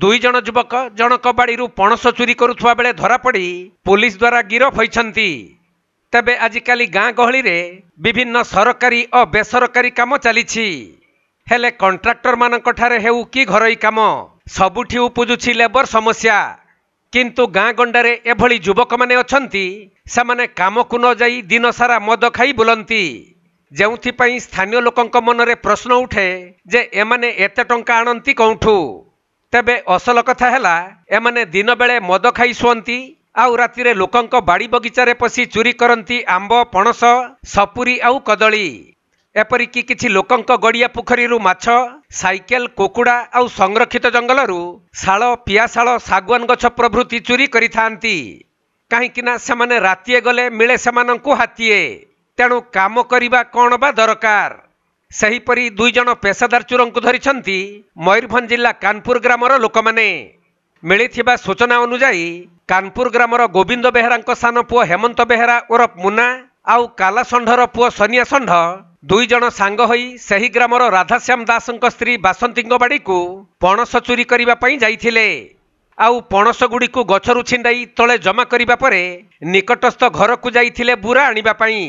ଦୁଇ ଜଣ ଯୁବକ ଜଣକ ବାଡ଼ିରୁ ପଣସ ଚୋରି କରୁଥିବା ବେଳେ ଧରାପଡ଼ି ପୋଲିସ ଦ୍ୱାରା ଗିରଫ ହୋଇଛନ୍ତି ତେବେ ଆଜିକାଲି ଗାଁ ଗହଳିରେ ବିଭିନ୍ନ ସରକାରୀ ଓ ବେସରକାରୀ କାମ ଚାଲିଛି ହେଲେ କଣ୍ଟ୍ରାକ୍ଟରମାନଙ୍କଠାରେ ହେଉ କି ଘରୋଇ କାମ ସବୁଠି ଉପୁଜୁଛି ଲେବର ସମସ୍ୟା କିନ୍ତୁ ଗାଁ ଗଣ୍ଡାରେ ଏଭଳି ଯୁବକମାନେ ଅଛନ୍ତି ସେମାନେ କାମକୁ ନ ଯାଇ ଦିନସାରା ମଦ ଖାଇ ବୁଲନ୍ତି ଯେଉଁଥିପାଇଁ ସ୍ଥାନୀୟ ଲୋକଙ୍କ ମନରେ ପ୍ରଶ୍ନ ଉଠେ ଯେ ଏମାନେ ଏତେ ଟଙ୍କା ଆଣନ୍ତି କେଉଁଠୁ ତେବେ ଅସଲ କଥା ହେଲା ଏମାନେ ଦିନବେଳେ ମଦ ଖାଇ ଶୁଅନ୍ତି ଆଉ ରାତିରେ ଲୋକଙ୍କ ବାଡ଼ି ବଗିଚାରେ ପଶି ଚୋରି କରନ୍ତି ଆମ୍ବ ପଣସ ସପୁରୀ ଆଉ କଦଳୀ ଏପରିକି କିଛି ଲୋକଙ୍କ ଗଡ଼ିଆ ପୋଖରୀରୁ ମାଛ ସାଇକେଲ କୁକୁଡ଼ା ଆଉ ସଂରକ୍ଷିତ ଜଙ୍ଗଲରୁ ଶାଳ ପିଆଶାଳ ଶାଗୁଆନ ଗଛ ପ୍ରଭୃତି ଚୋରି କରିଥାନ୍ତି କାହିଁକିନା ସେମାନେ ରାତିଏ ଗଲେ ମିଳେ ସେମାନଙ୍କୁ ହାତିଏ ତେଣୁ କାମ କରିବା କ'ଣ ବା ଦରକାର ସେହିପରି ଦୁଇଜଣ ପେସାଦାର ଚୋରଙ୍କୁ ଧରିଛନ୍ତି ମୟୂରଭଞ୍ଜ ଜିଲ୍ଲା କାନପୁର ଗ୍ରାମର ଲୋକମାନେ ମିଳିଥିବା ସୂଚନା ଅନୁଯାୟୀ କାନପୁର ଗ୍ରାମର ଗୋବିନ୍ଦ ବେହେରାଙ୍କ ସାନ ପୁଅ ହେମନ୍ତ ବେହେରା ଓରଫ ମୁନା ଆଉ କାଲାଷଣ୍ଢର ପୁଅ ସନିଆ ଷଣ୍ଢ ଦୁଇଜଣ ସାଙ୍ଗ ହୋଇ ସେହି ଗ୍ରାମର ରାଧାଶ୍ୟାମ ଦାସଙ୍କ ସ୍ତ୍ରୀ ବାସନ୍ତୀଙ୍କ ବାଡ଼ିକୁ ପଣସ ଚୋରି କରିବା ପାଇଁ ଯାଇଥିଲେ ଆଉ ପଣସ ଗୁଡ଼ିକୁ ଗଛରୁ ଛିଣ୍ଡାଇ ତଳେ ଜମା କରିବା ପରେ ନିକଟସ୍ଥ ଘରକୁ ଯାଇଥିଲେ ବୁରା ଆଣିବା ପାଇଁ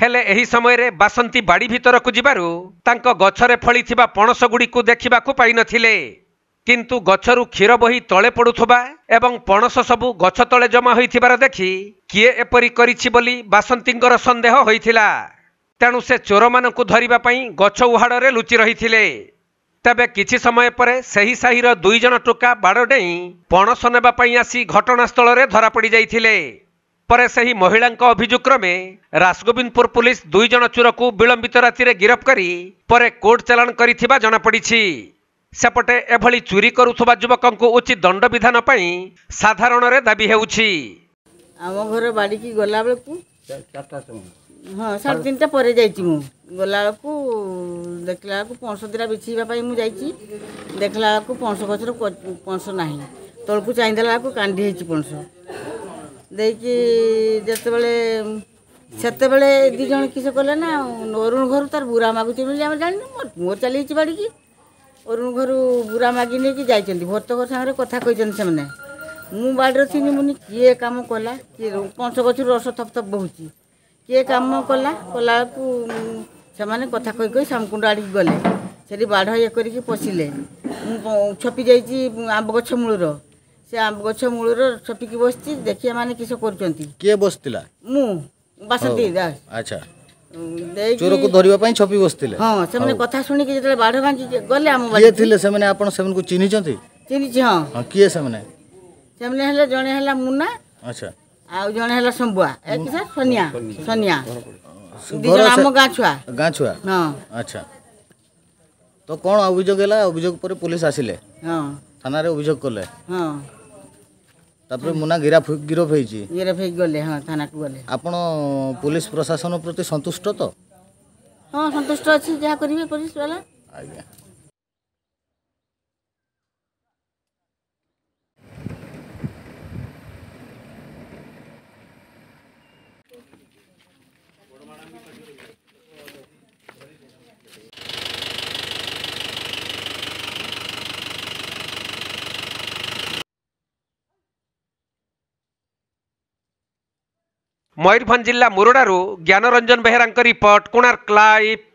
ହେଲେ ଏହି ସମୟରେ ବାସନ୍ତୀ ବାଡ଼ି ଭିତରକୁ ଯିବାରୁ ତାଙ୍କ ଗଛରେ ଫଳିଥିବା ପଣସଗୁଡ଼ିକୁ ଦେଖିବାକୁ ପାଇନଥିଲେ କିନ୍ତୁ ଗଛରୁ କ୍ଷୀର ବୋହି ତଳେ ପଡ଼ୁଥିବା ଏବଂ ପଣସ ସବୁ ଗଛ ତଳେ ଜମା ହୋଇଥିବାର ଦେଖି କିଏ ଏପରି କରିଛି ବୋଲି ବାସନ୍ତୀଙ୍କର ସନ୍ଦେହ ହୋଇଥିଲା ତେଣୁ ସେ ଚୋରମାନଙ୍କୁ ଧରିବା ପାଇଁ ଗଛ ଉହାଡ଼ରେ ଲୁଚି ରହିଥିଲେ ତେବେ କିଛି ସମୟ ପରେ ସେହି ସାହିର ଦୁଇ ଜଣ ଟୋକା ବାଡ଼ ଡେଇଁ ପଣସ ନେବା ପାଇଁ ଆସି ଘଟଣାସ୍ଥଳରେ ଧରାପଡ଼ିଯାଇଥିଲେ ପରେ ସେହି ମହିଳାଙ୍କ ଅଭିଯୋଗ କ୍ରମେ ରାସଗୋବିନ୍ଦପୁର ପୁଲିସ ଦୁଇ ଜଣ ଚୋରକୁ ବିଳମ୍ବିତ ରାତିରେ ଗିରଫ କରି ପରେ କୋର୍ଟ ଚାଲାଣ କରିଥିବା ଜଣାପଡ଼ିଛି ସେପଟେ ଏଭଳି ଚୋରି କରୁଥିବା ଯୁବକଙ୍କୁ ଉଚିତ ଦଣ୍ଡବିଧାନ ପାଇଁ ସାଧାରଣରେ ଦାବି ହେଉଛି ଆମ ଘର ବାଡ଼ିକି ଗଲାବେଳକୁ ହଁ ସାଢ଼େ ତିନିଟା ପରେ ଯାଇଛି ମୁଁ ଗଲାବେଳକୁ ଦେଖିଲା ବେଳକୁ ପଣସ ଦୁଇଟା ବିଛେଇବା ପାଇଁ ମୁଁ ଯାଇଛି ଦେଖିଲା ବେଳକୁ ପଣସ ଗଛରୁ ପଣସ ନାହିଁ ତଳକୁ ଚାହିଁଦେଲା ବେଳକୁ କାଣ୍ଡି ହେଇଛି ପଣସ ଦେଇକି ଯେତେବେଳେ ସେତେବେଳେ ଦୁଇ ଜଣ କିସ କଲେ ନା ଅରୁଣ ଘରୁ ତାର ବୁରା ମାଗୁଛି ବୋଲି ଆମେ ଜାଣିନୁ ମୋର ଚାଲିଯାଇଛି ବାଡ଼ିକି ଅରୁଣ ଘରୁ ବୁରା ମାଗି ନେଇକି ଯାଇଛନ୍ତି ଭର୍ତ୍ତ ଘର ସାଙ୍ଗରେ କଥା କହିଛନ୍ତି ସେମାନେ ମୁଁ ବାଡ଼ିରେ ଥିଲି ମୁନି କିଏ କାମ କଲା କିଏ ପଣସ ଗଛରୁ ରସ ଥପ୍ ଥପ୍ ବହୁଛି କିଏ କାମ କଲା କଲାବେଳକୁ ସେମାନେ କଥା କହି କହି ସାମକୁଣ୍ଡ ଆଡ଼ିକି ଗଲେ ସେଠି ବାଢ଼ ଇଏ କରିକି ପଶିଲେ ମୁଁ ଛପି ଯାଇଛି ଆମ୍ବ ଗଛ ମୂଳର ସେ ଗଛ ମୂଳରୁ ଛପିକି ବସିଛି ଦେଖିବା ମାନେ କିସ କରୁଛନ୍ତି କିଏ ବସିଥିଲା ମୁଁ ବାସନ୍ତୀ ଦାସ ଆଚ୍ଛା ଚୋରକୁ ଧରିବା ପାଇଁ ଛପି ବସିଥିଲେ ହଁ ସେମାନେ କଥା ଶୁଣିକି ଯେତେବେଳେ ବାଡ଼ ଭାଙ୍ଗି ଗଲେ ଆମ କିଏ ଥିଲେ ସେମାନେ ଆପଣ ସେମାନଙ୍କୁ ଚିହ୍ନିଛନ୍ତି ଚିହ୍ନିଛି ହଁ କିଏ ସେମାନେ ସେମାନେ ହେଲେ ଜଣେ ହେଲା ମୁନା ଆଚ୍ଛା ଆଉ ଜଣେ ହେଲା ଶମ୍ବୁଆ ଏକ ସାର୍ ସୋନିଆ ସୋନିଆ ଆମ ଗାଁ ଛୁଆ ଗାଁ ଛୁଆ ହଁ ଆଚ୍ଛା ତ କ'ଣ ଅଭିଯୋଗ ହେଲା ଅଭିଯୋଗ ପରେ ପୋଲିସ ଆସିଲେ ହଁ ଥାନାରେ ଅଭିଯୋଗ କଲେ ହଁ তারপরে মুনা গিরাফ গিরফ হয়েছি গিরফ হয়ে গলে হ্যাঁ থানাকু গলে আপন পুলিশ প্রশাসন প্রতি সন্তুষ্ট তো হ্যাঁ সন্তুষ্ট আছি যা করিবে পুলিশ বালা আজ্ঞা Thank you. ମୟୂରଭଞ୍ଜ ଜିଲ୍ଲା ମୁରଡ଼ାରୁ ଜ୍ଞାନରଞ୍ଜନ ବେହେରାଙ୍କ ରିପୋର୍ଟ କୋଣାର୍କ ଲାଇଭ୍